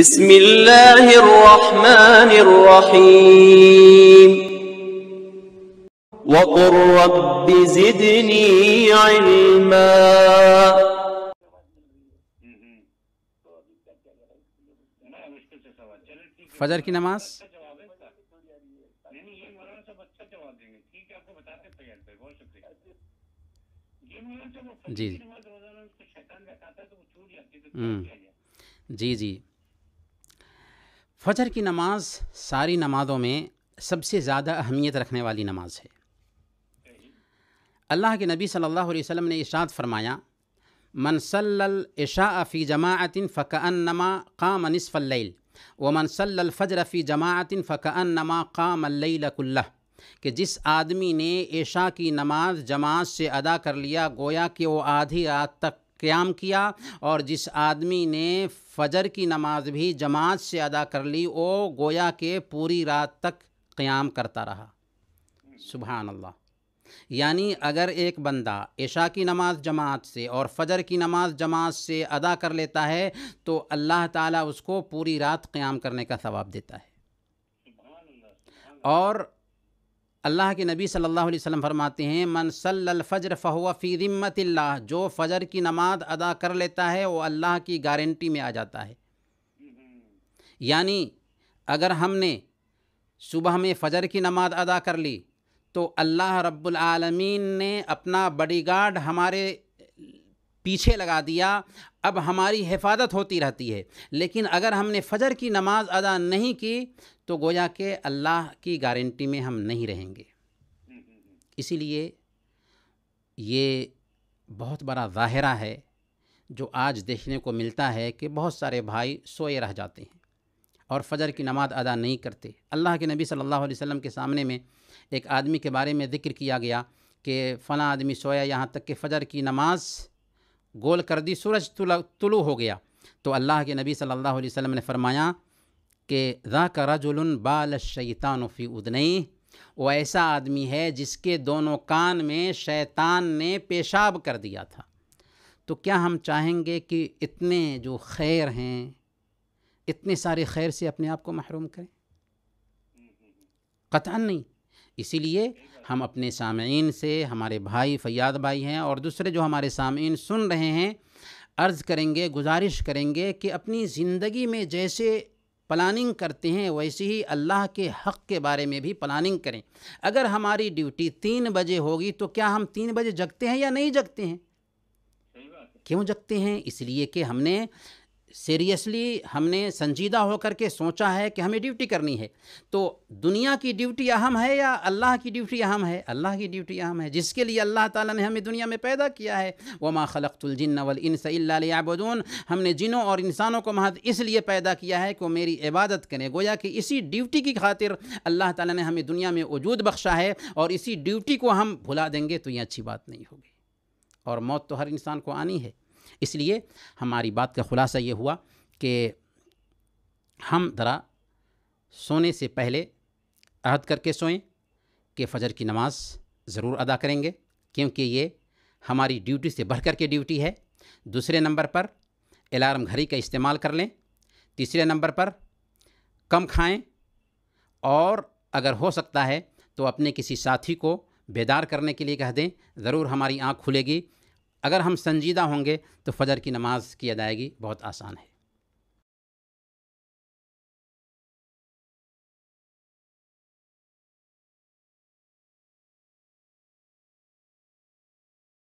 بسم الله الرحمن الرحيم وقل رب زدني علما فجر की नमाज جی جی फजर की नमाज सारी नमाज़ों में सबसे ज़्यादा अहमियत रखने वाली नमाज है अल्लाह के नबी सल्लल्लाहु अलैहि वसल्लम ने इशाद फरमाया मनसल इशा अफ़ी जमातिन फ़कान नमा काम नसफ़ल व मनसल फ़जर अफ़ी जमातिन फ़कान नमा का कुल्ला कि जिस आदमी ने ईशा की नमाज जमात से अदा कर लिया गोया कि वो आधी रात तक क़्याम किया और जिस आदमी ने फ़जर की नमाज भी जमात से अदा कर ली वो गोया के पूरी रात तक क़्याम करता रहा सुबह अल्लाह यानी अगर एक बंदा ऐशा की नमाज जमात से और फजर की नमाज जमात से अदा कर लेता है तो अल्लाह ताला उसको पूरी रात क़्याम करने का सवाब देता है और अल्लाह के नबी सल्लल्लाहु अलैहि वसल्लम फरमाते हैं मन फ़जर फ़हुआ फ़ी ज़िम्मतिल्ला जो फ़जर की नमाज अदा कर लेता है वो अल्लाह की गारंटी में आ जाता है यानी अगर हमने सुबह में फ़जर की नमाज अदा कर ली तो अल्लाह रब्बुल आलमीन ने अपना बॉडीगार्ड हमारे पीछे लगा दिया अब हमारी हिफाजत होती रहती है लेकिन अगर हमने फजर की नमाज अदा नहीं की तो गोया के अल्लाह की गारंटी में हम नहीं रहेंगे इसीलिए ये बहुत बड़ा ज़ाहरा है जो आज देखने को मिलता है कि बहुत सारे भाई सोए रह जाते हैं और फजर की नमाज अदा नहीं करते अल्लाह के नबी सल्लल्लाहु अलैहि वसल्लम के सामने में एक आदमी के बारे में ज़िक्र किया गया कि फ़ला आदमी सोया यहाँ तक कि फ़जर की नमाज़ गोल कर दी सूरज तुलु हो गया तो अल्लाह के नबी सल्लल्लाहु अलैहि वसल्लम ने फरमाया कि राक रजुल बाल शैतान फ़ी उदनई वो ऐसा आदमी है जिसके दोनों कान में शैतान ने पेशाब कर दिया था तो क्या हम चाहेंगे कि इतने जो खैर हैं इतने सारे खैर से अपने आप को महरूम करें कतान नहीं इसीलिए हम अपने सामीन से हमारे भाई फ़याद भाई हैं और दूसरे जो हमारे सामीन सुन रहे हैं अर्ज़ करेंगे गुजारिश करेंगे कि अपनी ज़िंदगी में जैसे प्लानिंग करते हैं वैसे ही अल्लाह के हक़ के बारे में भी प्लानिंग करें अगर हमारी ड्यूटी तीन बजे होगी तो क्या हम तीन बजे जगते हैं या नहीं जगते हैं क्यों जगते हैं इसलिए कि हमने सीरियसली हमने संजीदा होकर के सोचा है कि हमें ड्यूटी करनी है तो दुनिया की ड्यूटी अहम है या अल्लाह की ड्यूटी अहम है अल्लाह की ड्यूटी अहम है जिसके लिए अल्लाह ताला ने हमें दुनिया में पैदा किया है वमा खलकतुलजिन वलसाबून हमने जिनों और इंसानों को महद इसलिए पैदा किया है कि वो मेरी इबादत करें गोया कि इसी ड्यूटी की खातिर अल्लाह ताली ने हमें दुनिया में वजूद बख्शा है और इसी ड्यूटी को हम भुला देंगे तो ये अच्छी बात नहीं होगी और मौत तो हर इंसान को आनी है इसलिए हमारी बात का ख़ुलासा ये हुआ कि हम ज़रा सोने से पहले अहद करके सोएं कि फ़जर की नमाज़ ज़रूर अदा करेंगे क्योंकि ये हमारी ड्यूटी से बढ़ कर के ड्यूटी है दूसरे नंबर पर अलार्म घड़ी का इस्तेमाल कर लें तीसरे नंबर पर कम खाएं और अगर हो सकता है तो अपने किसी साथी को बेदार करने के लिए कह दें ज़रूर हमारी आँख खुलेगी अगर हम संजीदा होंगे तो फजर की नमाज़ की अदायगी बहुत आसान है